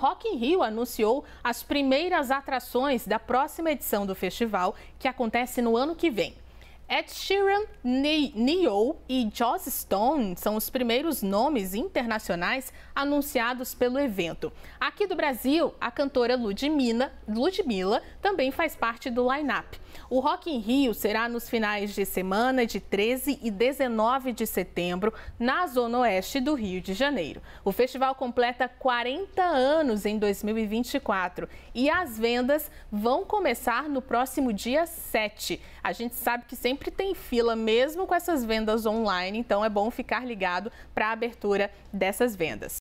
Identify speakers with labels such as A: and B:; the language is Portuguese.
A: Rock in Rio anunciou as primeiras atrações da próxima edição do festival, que acontece no ano que vem. Ed Sheeran, Neo e Joss Stone são os primeiros nomes internacionais anunciados pelo evento. Aqui do Brasil, a cantora Ludmilla, Ludmilla também faz parte do line-up. O Rock in Rio será nos finais de semana de 13 e 19 de setembro, na Zona Oeste do Rio de Janeiro. O festival completa 40 anos em 2024 e as vendas vão começar no próximo dia 7. A gente sabe que sempre tem fila, mesmo com essas vendas online, então é bom ficar ligado para a abertura dessas vendas.